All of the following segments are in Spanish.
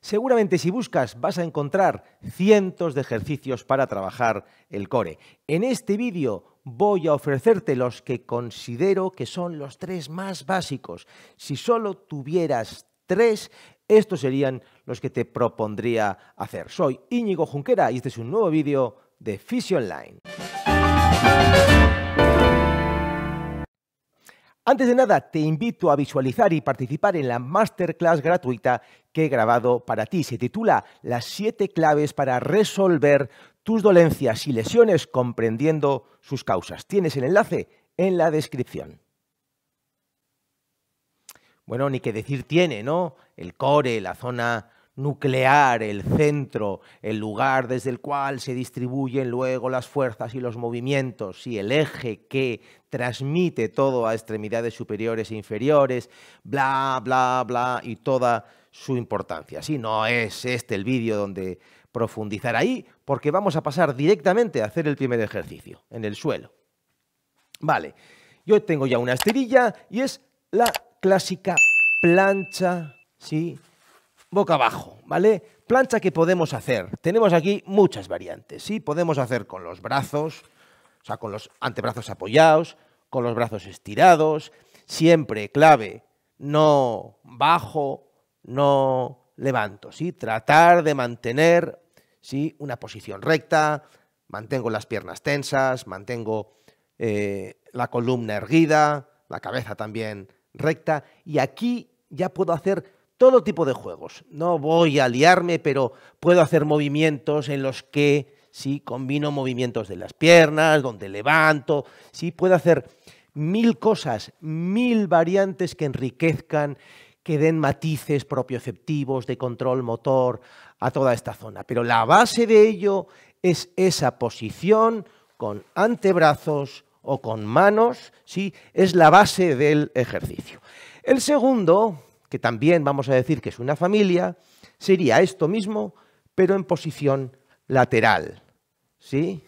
Seguramente si buscas vas a encontrar cientos de ejercicios para trabajar el core. En este vídeo voy a ofrecerte los que considero que son los tres más básicos. Si solo tuvieras tres, estos serían los que te propondría hacer. Soy Íñigo Junquera y este es un nuevo vídeo de Fisio Online. Antes de nada, te invito a visualizar y participar en la masterclass gratuita que he grabado para ti. Se titula Las siete claves para resolver tus dolencias y lesiones comprendiendo sus causas. Tienes el enlace en la descripción. Bueno, ni qué decir tiene, ¿no? El core, la zona nuclear, el centro, el lugar desde el cual se distribuyen luego las fuerzas y los movimientos, y el eje que transmite todo a extremidades superiores e inferiores, bla, bla, bla, y toda su importancia. Si no es este el vídeo donde profundizar ahí, porque vamos a pasar directamente a hacer el primer ejercicio, en el suelo. Vale, yo tengo ya una esterilla y es la clásica plancha, ¿sí? boca abajo, ¿vale? Plancha que podemos hacer. Tenemos aquí muchas variantes, ¿sí? Podemos hacer con los brazos, o sea, con los antebrazos apoyados, con los brazos estirados, siempre clave, no bajo, no levanto, ¿sí? Tratar de mantener, ¿sí? Una posición recta, mantengo las piernas tensas, mantengo eh, la columna erguida, la cabeza también recta, y aquí ya puedo hacer todo tipo de juegos. No voy a liarme, pero puedo hacer movimientos en los que sí combino movimientos de las piernas, donde levanto, sí puedo hacer mil cosas, mil variantes que enriquezcan, que den matices propioceptivos de control motor a toda esta zona. Pero la base de ello es esa posición con antebrazos o con manos, sí, es la base del ejercicio. El segundo, que también vamos a decir que es una familia, sería esto mismo, pero en posición lateral. ¿Sí?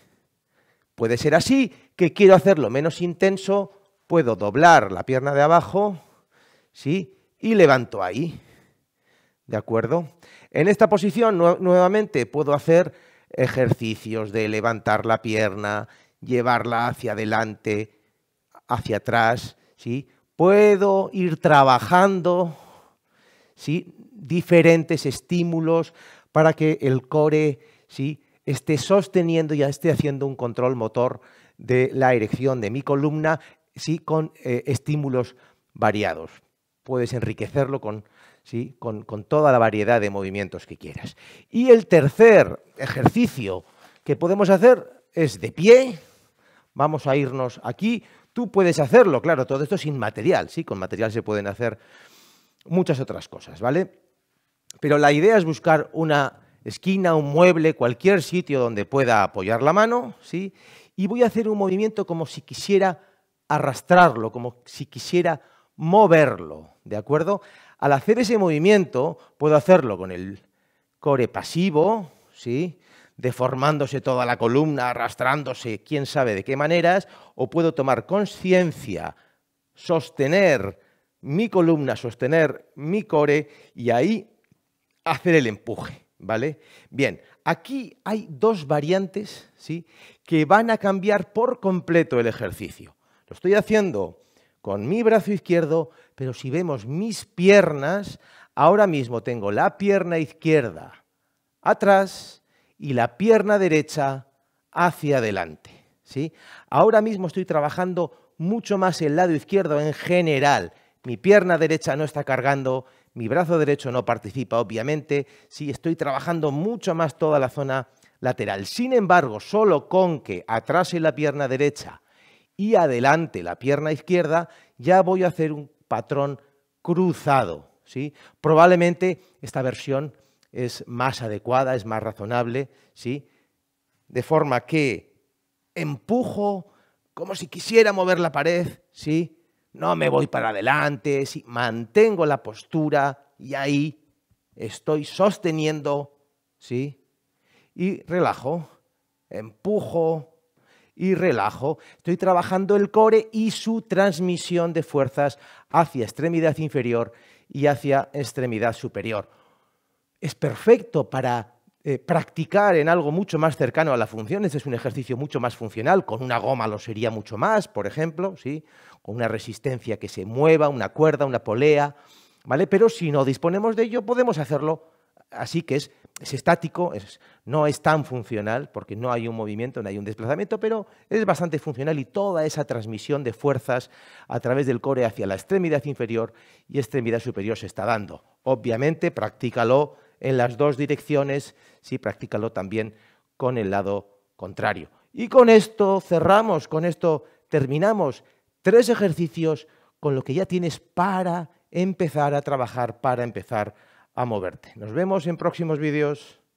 Puede ser así, que quiero hacerlo menos intenso, puedo doblar la pierna de abajo, ¿sí? Y levanto ahí. ¿De acuerdo? En esta posición, nuevamente, puedo hacer ejercicios de levantar la pierna, llevarla hacia adelante, hacia atrás, ¿sí? Puedo ir trabajando diferentes estímulos para que el core ¿sí? esté sosteniendo y esté haciendo un control motor de la erección de mi columna ¿sí? con eh, estímulos variados. Puedes enriquecerlo con, ¿sí? con, toda la variedad de movimientos que quieras. Y el tercer ejercicio que podemos hacer es de pie. Vamos a irnos aquí. Tú puedes hacerlo, claro, todo esto sin material, ¿sí? Con material se pueden hacer muchas otras cosas, ¿vale? Pero la idea es buscar una esquina, un mueble, cualquier sitio donde pueda apoyar la mano, ¿sí? Y voy a hacer un movimiento como si quisiera arrastrarlo, como si quisiera moverlo, ¿de acuerdo? Al hacer ese movimiento puedo hacerlo con el core pasivo, ¿sí? deformándose toda la columna, arrastrándose, quién sabe de qué maneras, o puedo tomar conciencia, sostener mi columna, sostener mi core y ahí hacer el empuje, ¿vale? Bien, aquí hay dos variantes, ¿sí? Que van a cambiar por completo el ejercicio. Lo estoy haciendo con mi brazo izquierdo, pero si vemos mis piernas, ahora mismo tengo la pierna izquierda atrás y la pierna derecha hacia adelante, ¿sí? Ahora mismo estoy trabajando mucho más el lado izquierdo en general, mi pierna derecha no está cargando, mi brazo derecho no participa, obviamente, si estoy trabajando mucho más toda la zona lateral. Sin embargo, solo con que atrase la pierna derecha y adelante la pierna izquierda, ya voy a hacer un patrón cruzado. ¿sí? Probablemente esta versión es más adecuada, es más razonable, ¿sí? de forma que empujo como si quisiera mover la pared, ¿sí? no me voy para adelante, si mantengo la postura y ahí estoy sosteniendo, ¿sí? Y relajo, empujo y relajo. Estoy trabajando el core y su transmisión de fuerzas hacia extremidad inferior y hacia extremidad superior. Es perfecto para eh, practicar en algo mucho más cercano a la función. Este es un ejercicio mucho más funcional. Con una goma lo sería mucho más, por ejemplo, ¿sí? con una resistencia que se mueva, una cuerda, una polea. ¿vale? Pero si no disponemos de ello, podemos hacerlo así que es, estático, no es tan funcional porque no hay un movimiento, no hay un desplazamiento, pero es bastante funcional y toda esa transmisión de fuerzas a través del core hacia la extremidad inferior y extremidad superior se está dando. Obviamente, practícalo en las dos direcciones, sí, practícalo también con el lado contrario. Y con esto cerramos, con esto terminamos. Tres ejercicios con lo que ya tienes para empezar a trabajar, para empezar a moverte. Nos vemos en próximos vídeos.